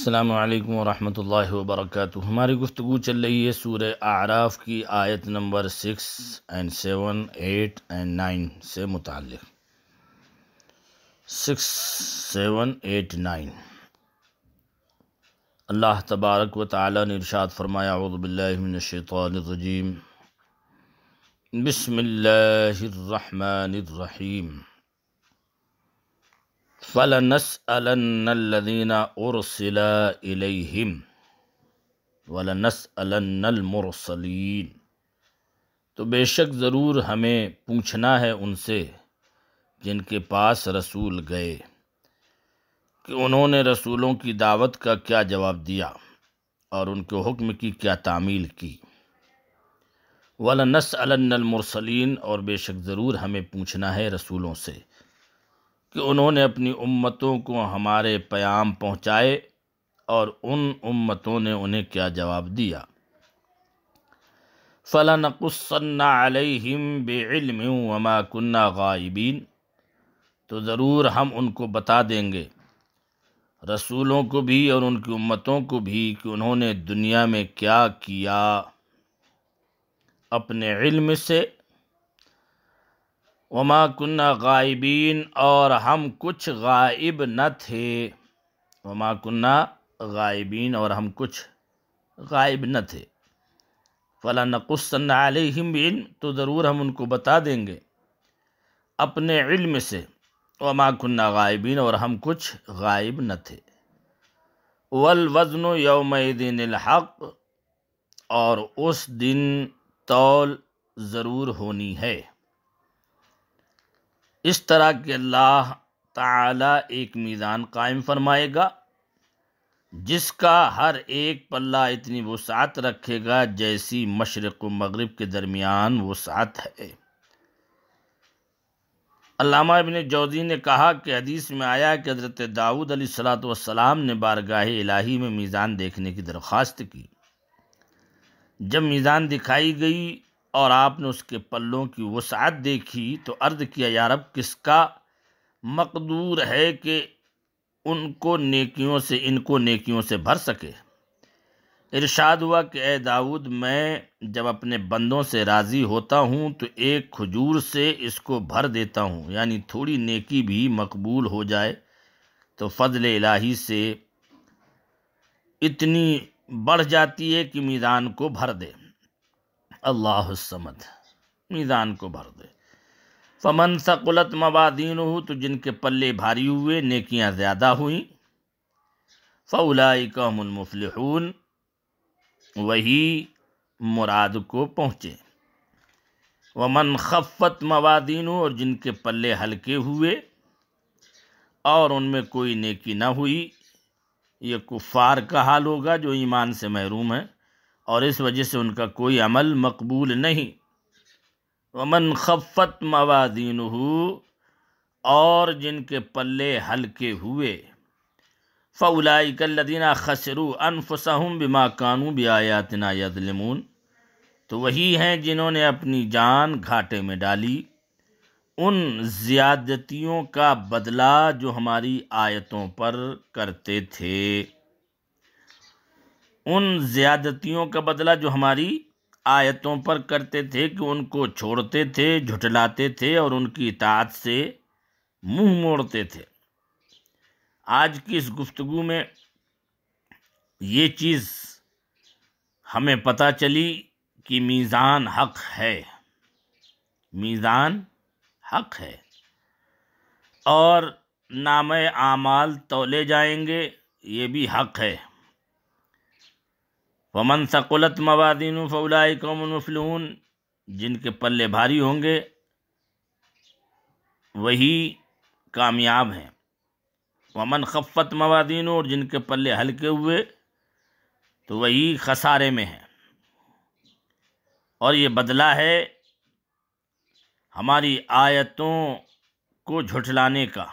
अल्लाम वरहमल वर्क हमारी गुफ्तु चल रही है सूर आराफ़ की आयत number six and seven eight and nine से मुतल सिक्स सेवन एट नाइन अल्लाह तबारक व ताली ने इरशाद फ़लनसअलन्नल्लदीना उरसिला इलैहिम वलनसअलन्नलमुरसलीन तो बेशक ज़रूर हमें पूछना है उनसे जिनके पास रसूल गए कि उन्होंने रसूलों की दावत का क्या जवाब दिया और उनके हुक्म की क्या तामील की वलनसअलन्नलमुरसलीन और बेशक ज़रूर हमें पूछना है रसूलों से कि उन्होंने अपनी उम्मतों को हमारे प्याम पहुँचाए और उन उम्मतों ने उन्हें क्या जवाब दिया फ़लनकुसन्नाम बेम वमा कन्ना गाइबीन तो ज़रूर हम उनको बता देंगे रसूलों को भी और उनकी उम्मतों को भी कि उन्होंने दुनिया में क्या किया अपने इल्म से वमा कन्ना गाइबीन और हम कुछ गायब न थे वमा कन्ना गाइबीन और हम कुछ गायब न थे फला नकुस्ना अलहम बिन तो ज़रूर हम उनको बता देंगे अपने इल्म से वमा कन्ना गाइबीन और हम कुछ गायब न थे वल वज़न यौमदिन हक़ और उस दिन तौल ज़रूर होनी है इस तरह के अल्लाह ताला एक मीज़ान कायम फरमाएगा जिसका हर एक पल्ला इतनी वसात रखेगा जैसी मशरक़ व मगरब के दरमियान वसात है अलामा इबन जौदी ने कहा कि हदीस में आया कि हज़रत दाऊद सलात वसलाम ने बारगाह इलाही में मीज़ान देखने की दरख्वास्त की जब मीज़ान दिखाई गई और आपने उसके पल्लों की वसात देखी तो अर्ज़ किया यारब किसका मकदूर है कि उनको नेकियों से इनको नेकियों से भर सके इरशाद हुआ कि ए दाऊद मैं जब अपने बंदों से राज़ी होता हूँ तो एक खजूर से इसको भर देता हूँ यानी थोड़ी नेकी भी मकबूल हो जाए तो फ़जल इलाही से इतनी बढ़ जाती है कि मैदान को भर दे अल्लाह समद मीज़ान को भर दे फमन सकुलत मवादीन हो तो जिनके पल्ले भारी हुए नेकियां ज़्यादा हुई फ़लाकमफलहून वही मुराद को पहुँचे वमन खफ़त मवादीन और जिनके पल्ले हल्के हुए और उनमें कोई नेकी ना हुई ये कुफ़ार का हाल होगा जो ईमान से महरूम है और इस वजह से उनका कोई अमल मकबूल नहीं वमन खफ़त मवादीन और जिनके पल्ले हल्के हुए फ़लाइ कल्लदीना खसरू अनफसहम बिमा कानू भी आयातना यदलमून तो वही हैं जिन्होंने अपनी जान घाटे में डाली उन ज़्यादतियों का बदला जो हमारी आयतों पर करते थे उन ज़्यादतियों का बदला जो हमारी आयतों पर करते थे कि उनको छोड़ते थे झुटलाते थे और उनकी इतात से मुंह मोड़ते थे आज की इस गुफ्तगु में ये चीज़ हमें पता चली कि मीज़ान हक है मीज़ान हक है और नाम आमाल तोले जाएंगे ये भी हक है वमन सकुलत मवादिन फ़ौलाई कौमनफलून जिनके पल्ले भारी होंगे वही कामयाब हैं वमन खफ़त मवादीन और जिनके पल्ले हल्के हुए तो वही खसारे में हैं और ये बदला है हमारी आयतों को झुठलाने का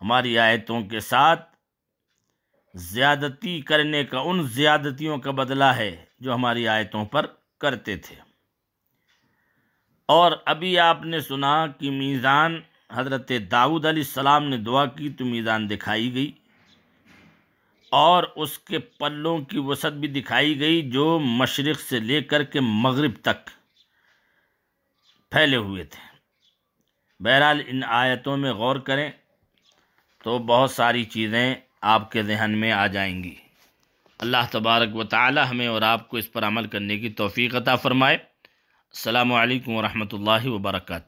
हमारी आयतों के साथ ज़्यादती करने का उन ज़्यादतियों का बदला है जो हमारी आयतों पर करते थे और अभी आपने सुना कि मीज़ान हज़रत दाऊद सलाम ने दुआ की तो मीज़ान दिखाई गई और उसके पल्लों की वसत भी दिखाई गई जो मशरक़ से लेकर के मगरब तक फैले हुए थे बहरहाल इन आयतों में गौर करें तो बहुत सारी चीज़ें आपके जहन में आ जाएंगी अल्लाह तबारक व ताली हमें और आपको इस पर अमल करने की तोफ़ी अता फ़रमाए अल्लाम वरहमल वर्का